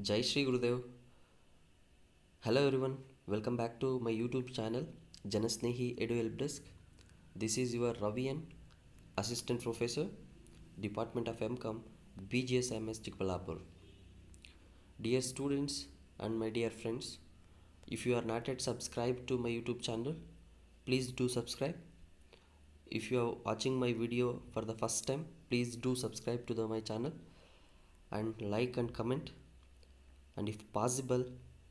Jai Shri Gurudev. Hello everyone, welcome back to my YouTube channel Janasnehi Edu Helpdesk. This is your Ravian, Assistant Professor, Department of MCOM, BGSMS Chikbalapur. Dear students and my dear friends, if you are not yet subscribed to my YouTube channel, please do subscribe if you are watching my video for the first time please do subscribe to the, my channel and like and comment and if possible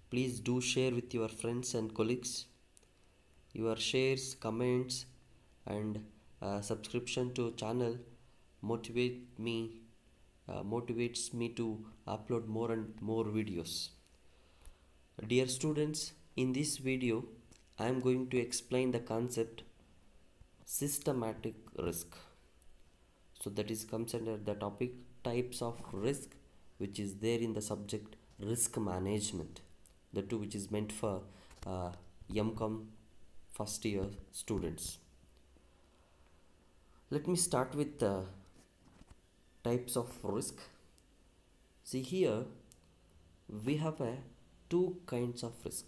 please do share with your friends and colleagues your shares comments and uh, subscription to channel motivate me uh, motivates me to upload more and more videos dear students in this video i am going to explain the concept systematic risk so that is concerned the topic types of risk which is there in the subject risk management the two which is meant for uh, MCOM first year students let me start with the types of risk see here we have a two kinds of risk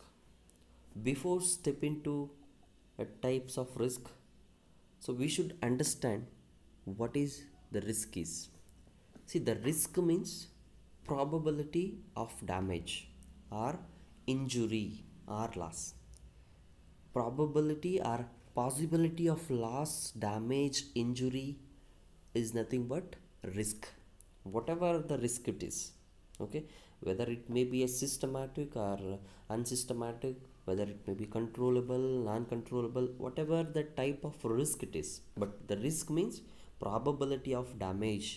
before step into uh, types of risk so we should understand what is the risk is see the risk means probability of damage or injury or loss probability or possibility of loss damage injury is nothing but risk whatever the risk it is okay whether it may be a systematic or unsystematic whether it may be controllable non-controllable whatever the type of risk it is but the risk means probability of damage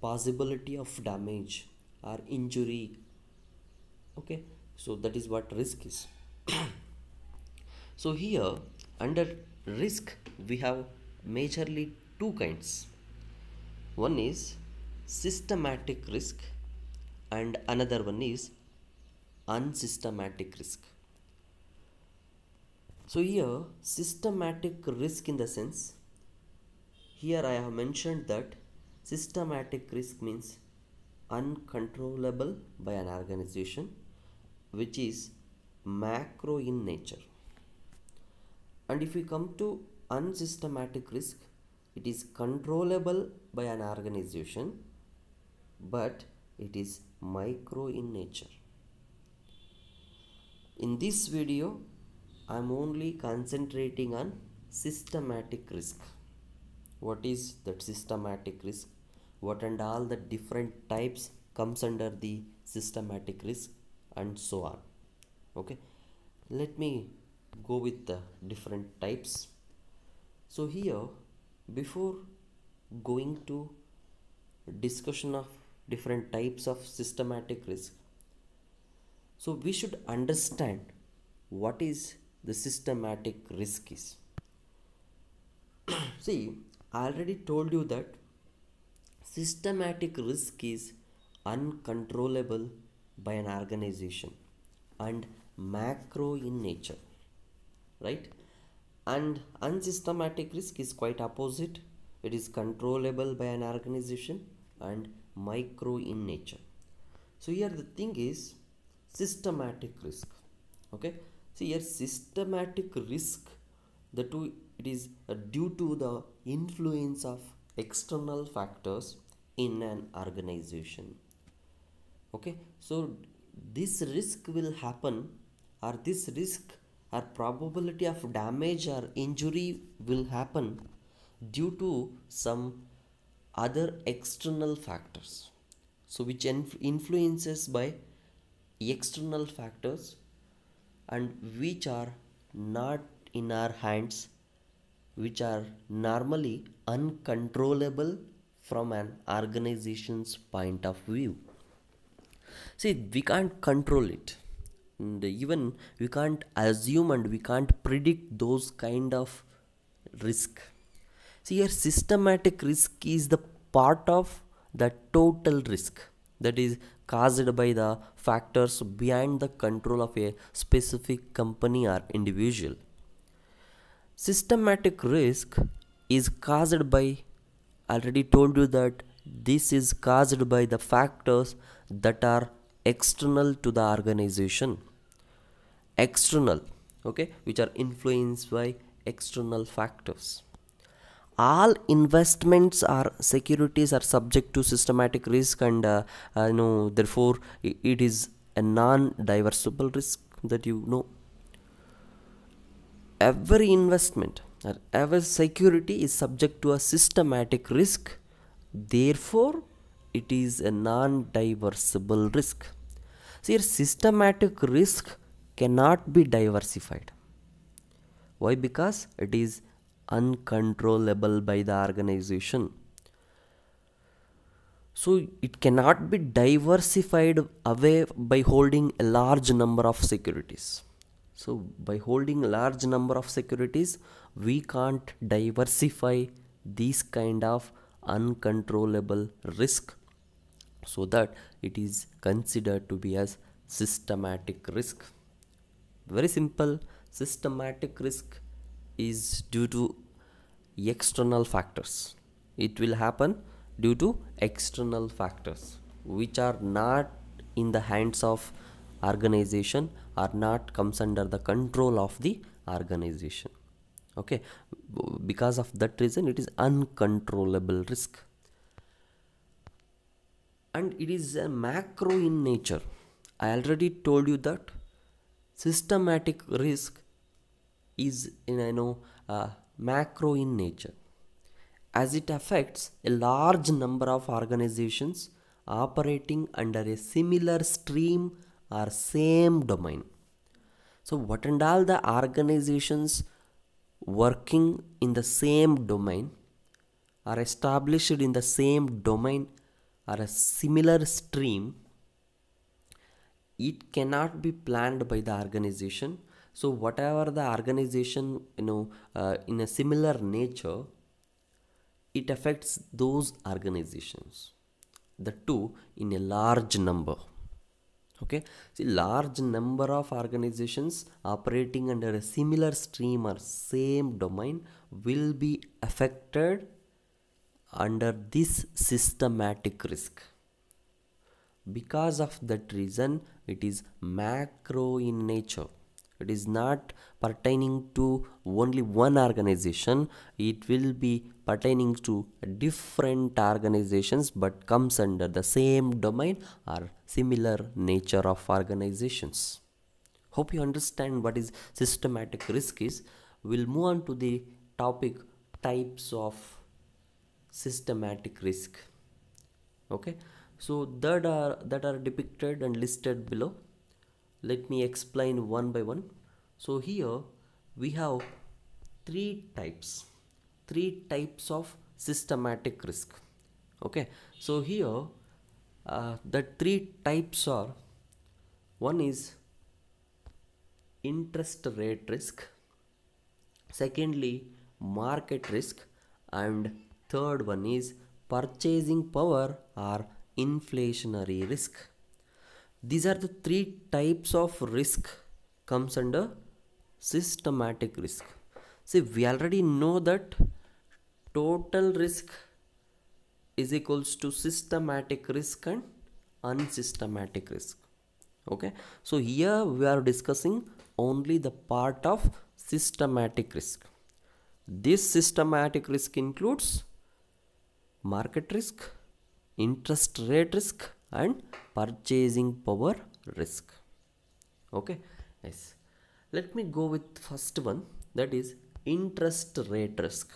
possibility of damage or injury okay so that is what risk is so here under risk we have majorly two kinds one is systematic risk and another one is unsystematic risk so here systematic risk in the sense here i have mentioned that Systematic risk means uncontrollable by an organization which is macro in nature. And if we come to unsystematic risk, it is controllable by an organization but it is micro in nature. In this video, I am only concentrating on systematic risk. What is that systematic risk? what and all the different types comes under the systematic risk and so on okay let me go with the different types so here before going to discussion of different types of systematic risk so we should understand what is the systematic risk is see i already told you that systematic risk is uncontrollable by an organization and macro in nature right and unsystematic risk is quite opposite it is controllable by an organization and micro in nature so here the thing is systematic risk okay So here systematic risk the two it is due to the influence of external factors in an organization okay so this risk will happen or this risk or probability of damage or injury will happen due to some other external factors so which influences by external factors and which are not in our hands which are normally uncontrollable from an organization's point of view see we can't control it and even we can't assume and we can't predict those kind of risk see here systematic risk is the part of the total risk that is caused by the factors behind the control of a specific company or individual systematic risk is caused by already told you that this is caused by the factors that are external to the organization external okay which are influenced by external factors all investments or securities are subject to systematic risk and uh, uh, therefore it is a non-diversible risk that you know every investment our security is subject to a systematic risk therefore it is a non-diversible risk so your systematic risk cannot be diversified why because it is uncontrollable by the organization so it cannot be diversified away by holding a large number of securities so by holding large number of securities we can't diversify these kind of uncontrollable risk so that it is considered to be as systematic risk very simple systematic risk is due to external factors it will happen due to external factors which are not in the hands of organization are not comes under the control of the organization okay because of that reason it is uncontrollable risk and it is a macro in nature i already told you that systematic risk is in i know uh, macro in nature as it affects a large number of organizations operating under a similar stream or same domain so what and all the organizations working in the same domain are established in the same domain or a similar stream it cannot be planned by the organization so whatever the organization you know uh, in a similar nature it affects those organizations the two in a large number okay see large number of organizations operating under a similar stream or same domain will be affected under this systematic risk because of that reason it is macro in nature it is not pertaining to only one organization it will be pertaining to different organizations but comes under the same domain or similar nature of organizations hope you understand what is systematic risk is we'll move on to the topic types of systematic risk okay so that are that are depicted and listed below let me explain one by one so here we have three types three types of systematic risk okay so here uh, the three types are one is interest rate risk secondly market risk and third one is purchasing power or inflationary risk these are the three types of risk comes under systematic risk. See, we already know that total risk is equals to systematic risk and unsystematic risk. Okay, so here we are discussing only the part of systematic risk. This systematic risk includes market risk, interest rate risk, and purchasing power risk okay yes. let me go with first one that is interest rate risk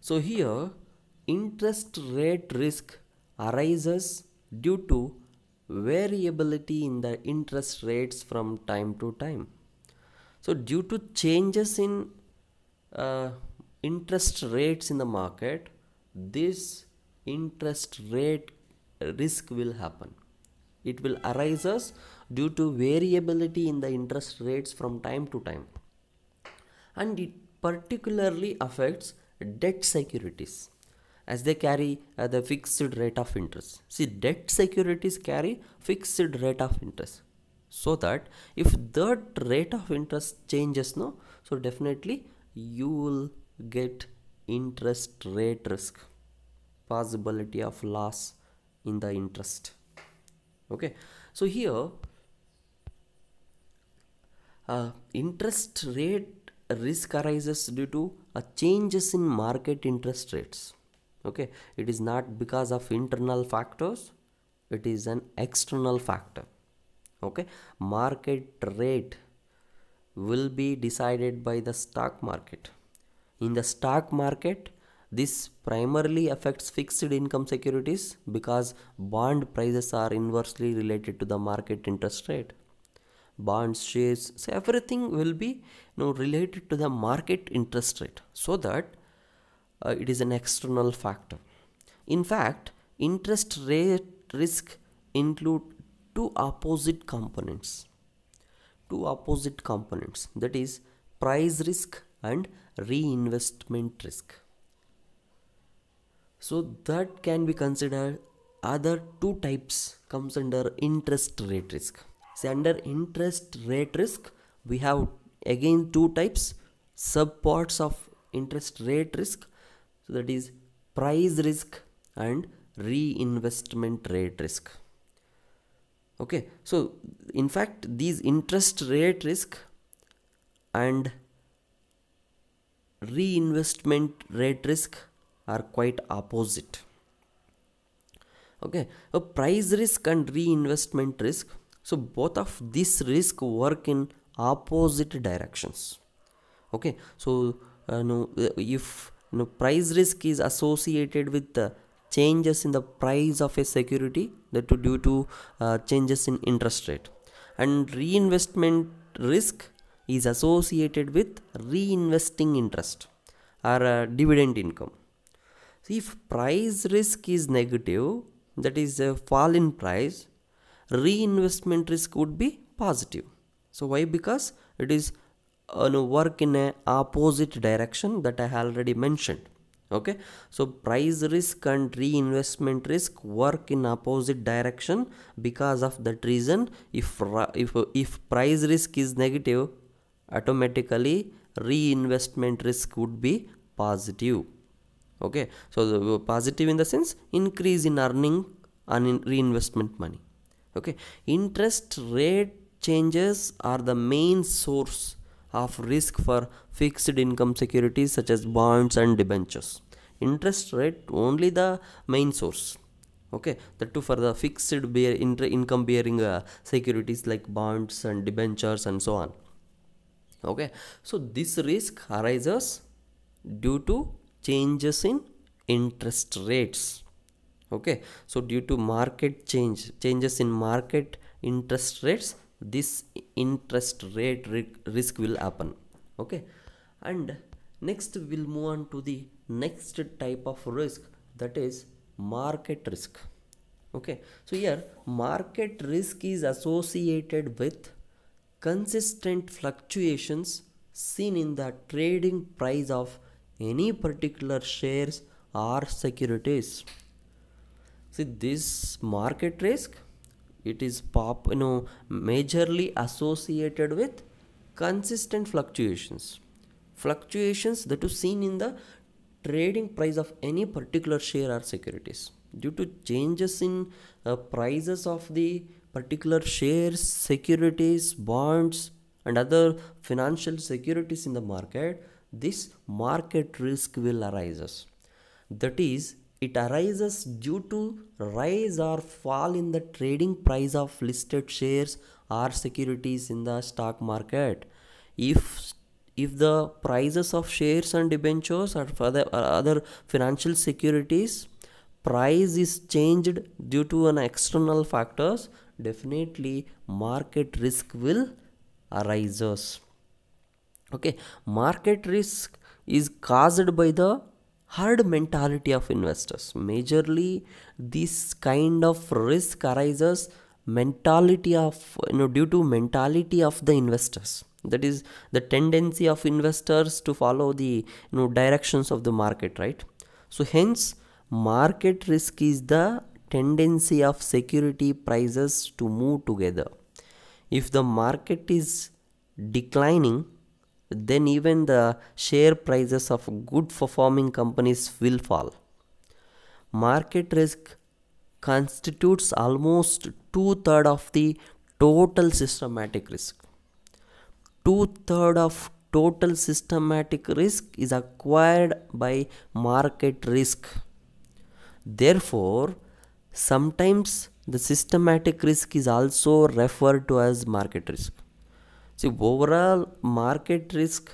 so here interest rate risk arises due to variability in the interest rates from time to time so due to changes in uh, interest rates in the market this interest rate risk will happen it will arise us due to variability in the interest rates from time to time and it particularly affects debt securities as they carry uh, the fixed rate of interest see debt securities carry fixed rate of interest so that if the rate of interest changes no so definitely you will get interest rate risk possibility of loss in the interest okay so here uh, interest rate risk arises due to uh, changes in market interest rates okay it is not because of internal factors it is an external factor okay market rate will be decided by the stock market in the stock market this primarily affects fixed income securities because bond prices are inversely related to the market interest rate. Bonds, shares, so everything will be you know, related to the market interest rate so that uh, it is an external factor. In fact, interest rate risk include two opposite components. Two opposite components that is price risk and reinvestment risk so that can be considered other two types comes under interest rate risk see under interest rate risk we have again two types subparts of interest rate risk so that is price risk and reinvestment rate risk okay so in fact these interest rate risk and reinvestment rate risk are quite opposite okay a price risk and reinvestment risk so both of these risk work in opposite directions okay so uh, no if no price risk is associated with the uh, changes in the price of a security that due to uh, changes in interest rate and reinvestment risk is associated with reinvesting interest or uh, dividend income if price risk is negative, that is a uh, fall in price, reinvestment risk would be positive. So why? Because it is a uh, work in a opposite direction that I already mentioned. Okay. So price risk and reinvestment risk work in opposite direction because of that reason. If if if price risk is negative, automatically reinvestment risk would be positive okay so the positive in the sense increase in earning and in reinvestment money okay interest rate changes are the main source of risk for fixed income securities such as bonds and debentures interest rate only the main source okay that too for the fixed bear inter income bearing uh, securities like bonds and debentures and so on okay so this risk arises due to changes in interest rates okay so due to market change changes in market interest rates this interest rate risk will happen okay and next we'll move on to the next type of risk that is market risk okay so here market risk is associated with consistent fluctuations seen in the trading price of any particular shares or securities see this market risk it is pop you know majorly associated with consistent fluctuations fluctuations that is seen in the trading price of any particular share or securities due to changes in uh, prices of the particular shares securities bonds and other financial securities in the market this market risk will arises. That is, it arises due to rise or fall in the trading price of listed shares or securities in the stock market. If if the prices of shares and debentures or other, or other financial securities price is changed due to an external factors definitely market risk will arises okay market risk is caused by the hard mentality of investors majorly this kind of risk arises mentality of you know due to mentality of the investors that is the tendency of investors to follow the you know directions of the market right so hence market risk is the tendency of security prices to move together if the market is declining then even the share prices of good performing companies will fall. Market risk constitutes almost two third of the total systematic risk. Two third of total systematic risk is acquired by market risk. Therefore, sometimes the systematic risk is also referred to as market risk. See, overall market risk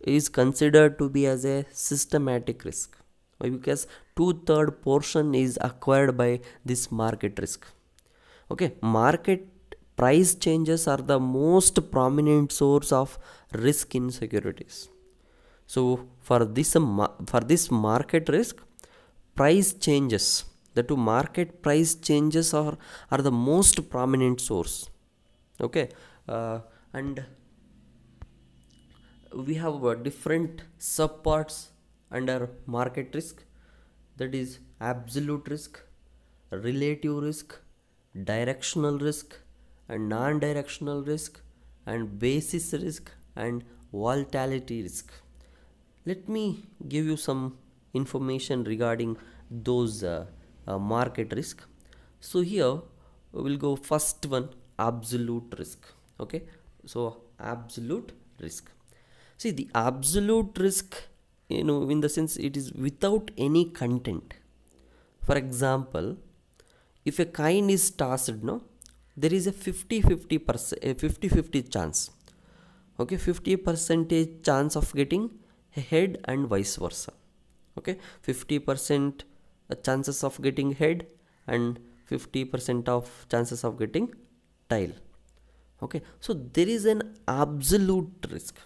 is considered to be as a systematic risk because two-third portion is acquired by this market risk. Okay, market price changes are the most prominent source of risk in securities. So for this for this market risk, price changes the two market price changes are are the most prominent source. Okay. Uh, and we have uh, different subparts under market risk that is absolute risk relative risk directional risk and non-directional risk and basis risk and volatility risk let me give you some information regarding those uh, uh, market risk so here we'll go first one absolute risk okay so absolute risk see the absolute risk you know in the sense it is without any content for example if a kind is tossed no there is a 50 50 percent a 50 50 chance okay 50 percentage chance of getting head and vice versa okay 50 percent chances of getting head and 50 percent of chances of getting tail okay so there is an absolute risk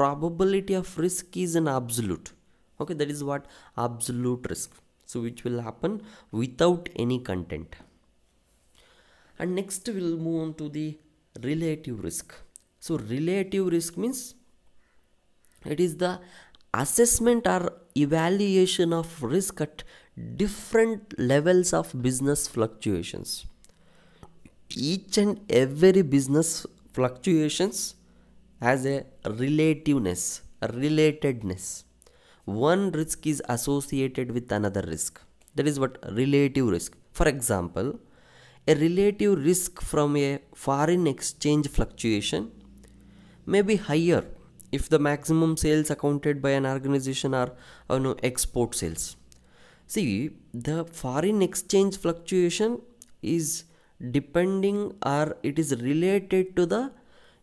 probability of risk is an absolute okay that is what absolute risk so which will happen without any content and next we'll move on to the relative risk so relative risk means it is the assessment or evaluation of risk at different levels of business fluctuations each and every business fluctuations has a relativeness, relatedness. One risk is associated with another risk. That is what relative risk. For example, a relative risk from a foreign exchange fluctuation may be higher if the maximum sales accounted by an organization are you know, export sales. See, the foreign exchange fluctuation is depending or it is related to the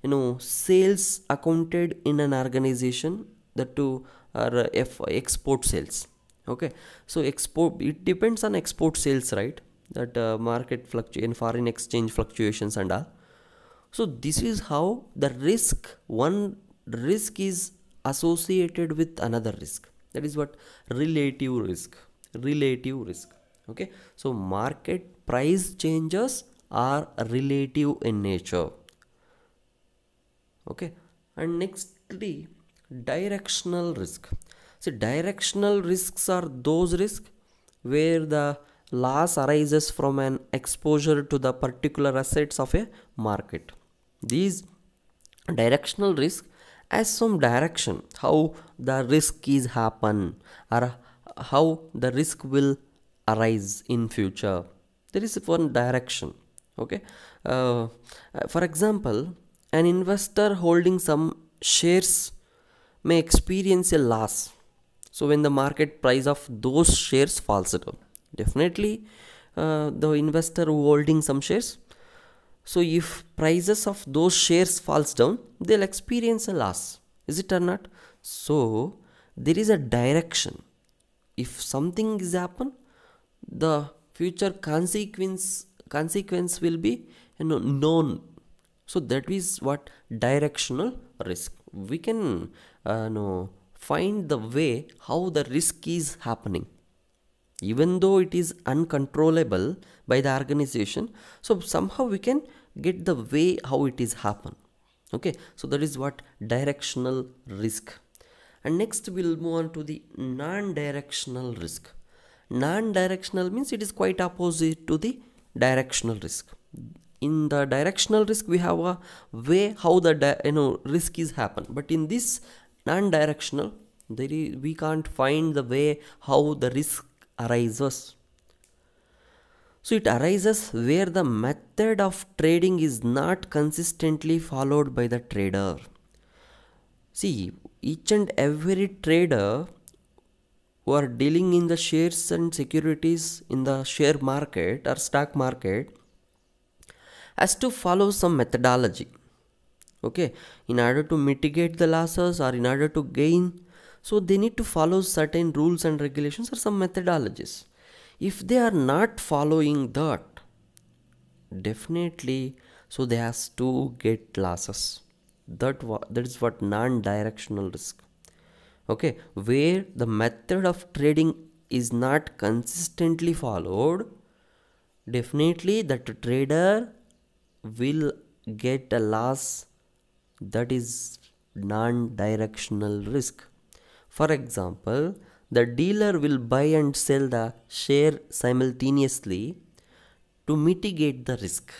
you know sales accounted in an organization the two are uh, F, export sales okay so export it depends on export sales right that uh, market fluctuation foreign exchange fluctuations and all so this is how the risk one risk is associated with another risk that is what relative risk relative risk okay so market price changes are relative in nature okay and nextly directional risk see directional risks are those risks where the loss arises from an exposure to the particular assets of a market these directional risk as some direction how the risk is happen or how the risk will arise in future there is one direction okay uh, for example an investor holding some shares may experience a loss so when the market price of those shares falls down definitely uh, the investor holding some shares so if prices of those shares falls down they'll experience a loss is it or not so there is a direction if something is happen the future consequence consequence will be you know, known so that is what directional risk we can uh, know find the way how the risk is happening even though it is uncontrollable by the organization so somehow we can get the way how it is happen okay so that is what directional risk and next we'll move on to the non-directional risk non-directional means it is quite opposite to the directional risk in the directional risk we have a way how the you know risk is happen but in this non-directional there is, we can't find the way how the risk arises so it arises where the method of trading is not consistently followed by the trader see each and every trader who are dealing in the shares and securities in the share market or stock market has to follow some methodology okay in order to mitigate the losses or in order to gain so they need to follow certain rules and regulations or some methodologies if they are not following that definitely so they has to get losses that that is what non directional risk okay where the method of trading is not consistently followed definitely that trader will get a loss that is non-directional risk for example the dealer will buy and sell the share simultaneously to mitigate the risk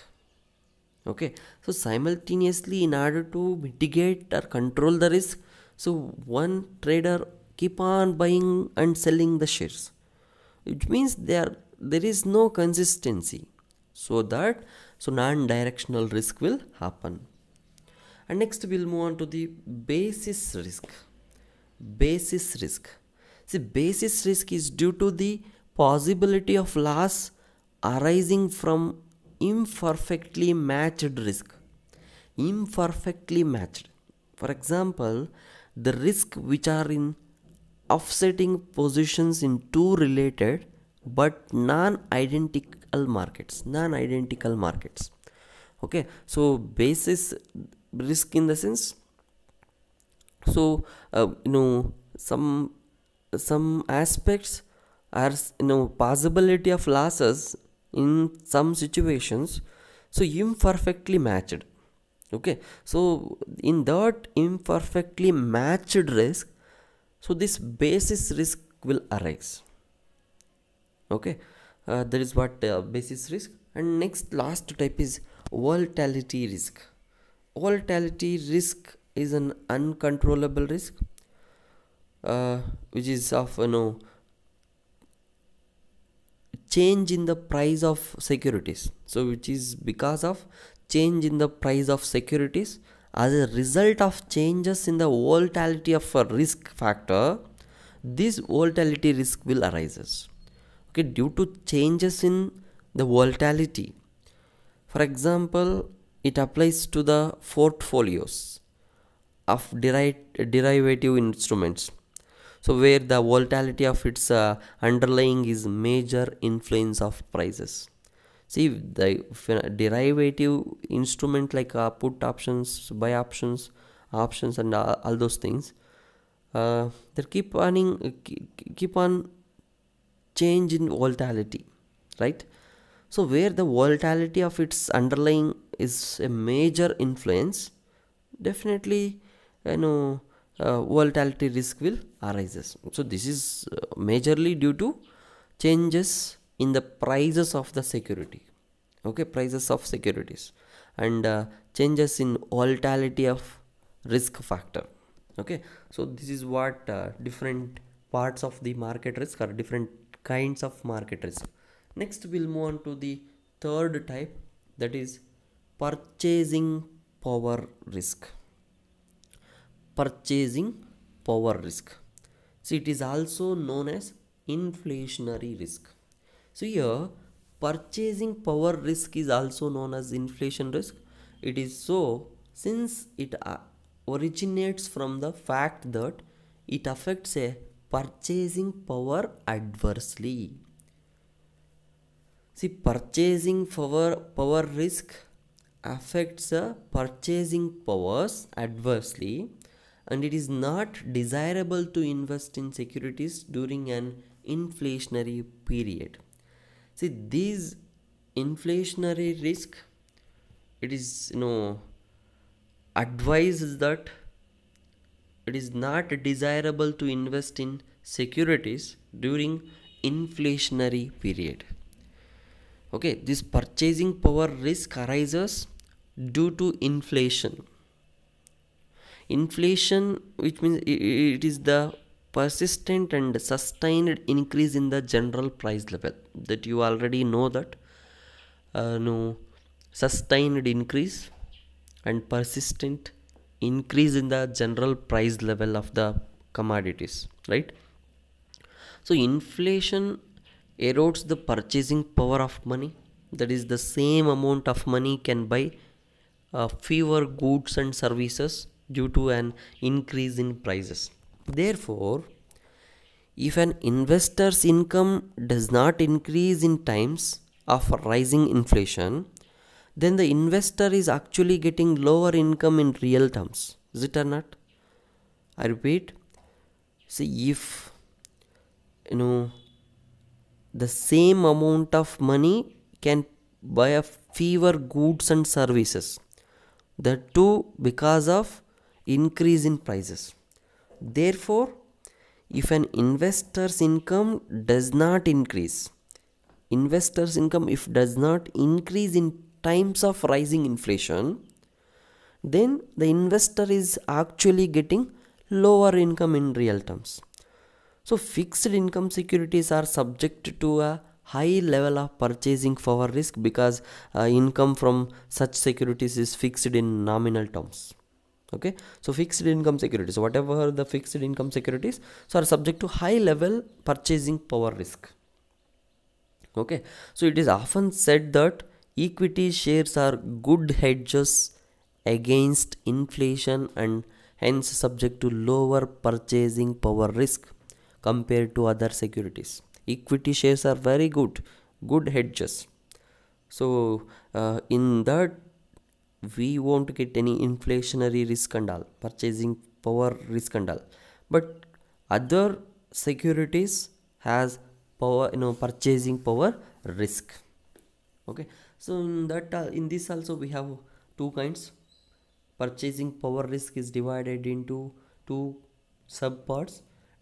okay so simultaneously in order to mitigate or control the risk so one trader keep on buying and selling the shares. It means there there is no consistency. So that so non-directional risk will happen. And next we'll move on to the basis risk. Basis risk. See basis risk is due to the possibility of loss arising from imperfectly matched risk. Imperfectly matched. For example, the risk which are in offsetting positions in two related but non-identical markets non-identical markets okay so basis risk in the sense so uh, you know some some aspects are you know possibility of losses in some situations so imperfectly matched okay so in that imperfectly matched risk so this basis risk will arise okay uh, that is what uh, basis risk and next last type is volatility risk volatility risk is an uncontrollable risk uh, which is of you know change in the price of securities so which is because of change in the price of securities as a result of changes in the volatility of a risk factor this volatility risk will arises okay due to changes in the volatility for example it applies to the portfolios of derivative instruments so where the volatility of its uh, underlying is major influence of prices see the derivative instrument like uh, put options buy options options and uh, all those things uh, they keep on uh, keep on change in volatility right so where the volatility of its underlying is a major influence definitely you know uh, volatility risk will arises so this is uh, majorly due to changes in the prices of the security okay prices of securities and uh, changes in volatility of risk factor okay so this is what uh, different parts of the market risk or different kinds of market risk next we'll move on to the third type that is purchasing power risk purchasing power risk see it is also known as inflationary risk so here purchasing power risk is also known as inflation risk. It is so since it uh, originates from the fact that it affects a purchasing power adversely. See purchasing power, power risk affects a purchasing powers adversely and it is not desirable to invest in securities during an inflationary period see these inflationary risk it is you know advised that it is not desirable to invest in securities during inflationary period okay this purchasing power risk arises due to inflation inflation which means it is the persistent and sustained increase in the general price level that you already know that uh, no sustained increase and persistent increase in the general price level of the commodities right so inflation erodes the purchasing power of money that is the same amount of money can buy uh, fewer goods and services due to an increase in prices Therefore, if an investor's income does not increase in times of rising inflation, then the investor is actually getting lower income in real terms. Is it or not? I repeat, see if you know the same amount of money can buy a fewer goods and services. The two because of increase in prices. Therefore, if an investor's income does not increase, investor's income if does not increase in times of rising inflation, then the investor is actually getting lower income in real terms. So fixed income securities are subject to a high level of purchasing power risk because uh, income from such securities is fixed in nominal terms okay so fixed income securities so whatever the fixed income securities so are subject to high level purchasing power risk okay so it is often said that equity shares are good hedges against inflation and hence subject to lower purchasing power risk compared to other securities equity shares are very good good hedges so uh, in that we won't get any inflationary risk and all purchasing power risk and all but other securities has power you know purchasing power risk okay so in that uh, in this also we have two kinds purchasing power risk is divided into two subparts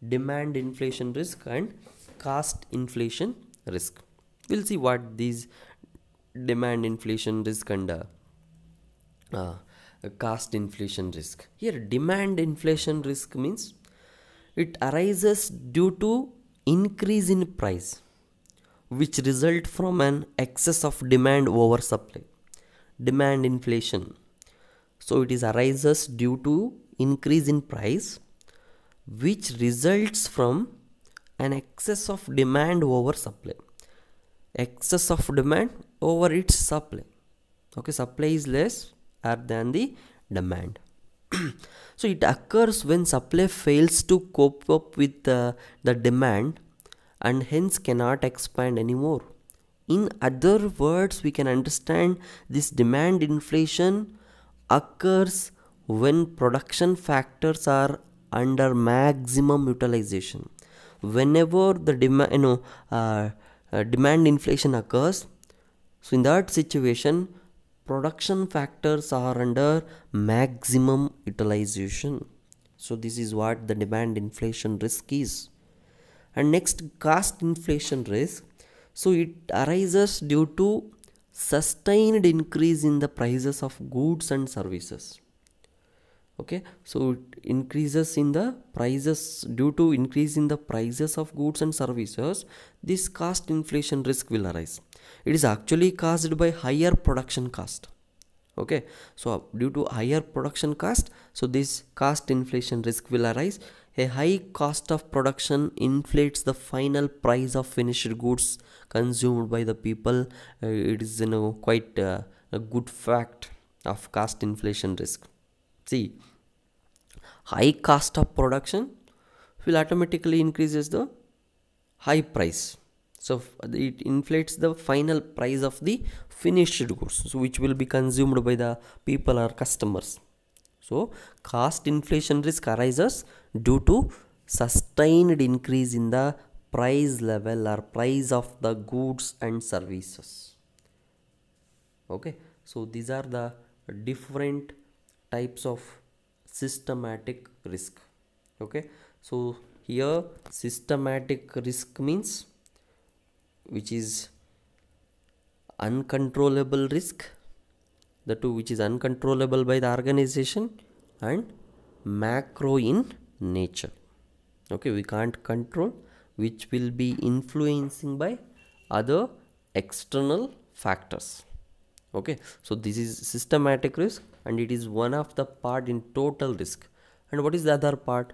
demand inflation risk and cost inflation risk we'll see what these demand inflation risk and uh, cost inflation risk. Here, demand inflation risk means it arises due to increase in price which result from an excess of demand over supply demand inflation so it is arises due to increase in price which results from an excess of demand over supply excess of demand over its supply okay supply is less are than the demand so it occurs when supply fails to cope up with uh, the demand and hence cannot expand anymore in other words we can understand this demand inflation occurs when production factors are under maximum utilization whenever the demand you know uh, uh, demand inflation occurs so in that situation production factors are under maximum utilization. So this is what the demand inflation risk is. And next cost inflation risk. So it arises due to sustained increase in the prices of goods and services. Okay, so it increases in the prices due to increase in the prices of goods and services, this cost inflation risk will arise it is actually caused by higher production cost okay so due to higher production cost so this cost inflation risk will arise a high cost of production inflates the final price of finished goods consumed by the people uh, it is you know quite uh, a good fact of cost inflation risk see high cost of production will automatically increases the high price so it inflates the final price of the finished goods so which will be consumed by the people or customers so cost inflation risk arises due to sustained increase in the price level or price of the goods and services okay so these are the different types of systematic risk okay so here systematic risk means which is uncontrollable risk the two which is uncontrollable by the organization and macro in nature okay we can't control which will be influencing by other external factors okay so this is systematic risk and it is one of the part in total risk and what is the other part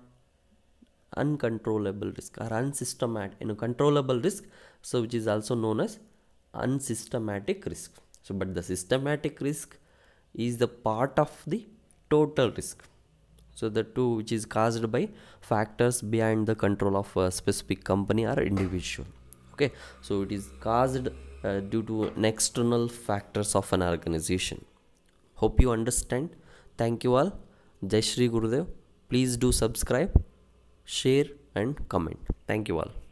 uncontrollable risk or unsystematic you know controllable risk so which is also known as unsystematic risk so but the systematic risk is the part of the total risk so the two which is caused by factors behind the control of a specific company or individual okay so it is caused uh, due to external factors of an organization hope you understand thank you all jai shri gurudev please do subscribe share and comment thank you all